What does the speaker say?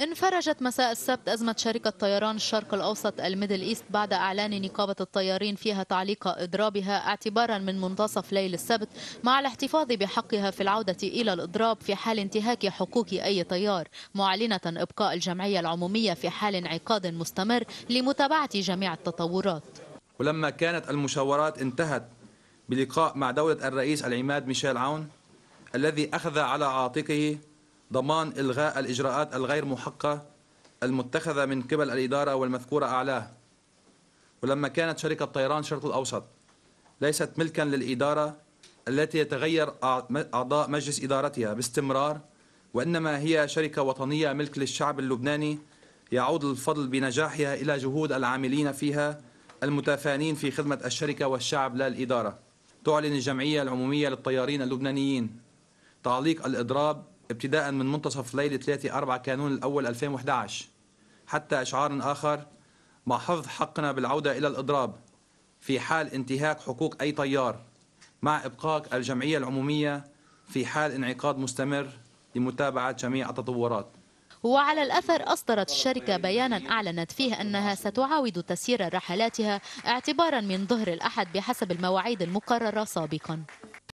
انفرجت مساء السبت أزمة شركة طيران الشرق الأوسط الميدل إيست بعد إعلان نقابة الطيارين فيها تعليق إضرابها اعتبارا من منتصف ليل السبت مع الاحتفاظ بحقها في العودة إلى الإضراب في حال انتهاك حقوق أي طيار معلنة إبقاء الجمعية العمومية في حال انعقاد مستمر لمتابعة جميع التطورات ولما كانت المشاورات انتهت بلقاء مع دولة الرئيس العماد ميشيل عون الذي أخذ على عاتقه ضمان إلغاء الإجراءات الغير محقة المتخذة من قبل الإدارة والمذكورة أعلاه ولما كانت شركة طيران شرق الأوسط ليست ملكا للإدارة التي يتغير أعضاء مجلس إدارتها باستمرار وإنما هي شركة وطنية ملك للشعب اللبناني يعود الفضل بنجاحها إلى جهود العاملين فيها المتفانين في خدمة الشركة والشعب لا الإدارة تعلن الجمعية العمومية للطيارين اللبنانيين تعليق الإضراب ابتداء من منتصف ليلة 3 4 كانون الأول 2011 حتى إشعار آخر مع حفظ حقنا بالعودة إلى الإضراب في حال انتهاك حقوق أي طيار مع إبقاء الجمعية العمومية في حال انعقاد مستمر لمتابعة جميع التطورات وعلى الأثر أصدرت الشركة بيانا أعلنت فيه أنها ستعاود تسيير رحلاتها اعتبارا من ظهر الأحد بحسب المواعيد المقررة سابقا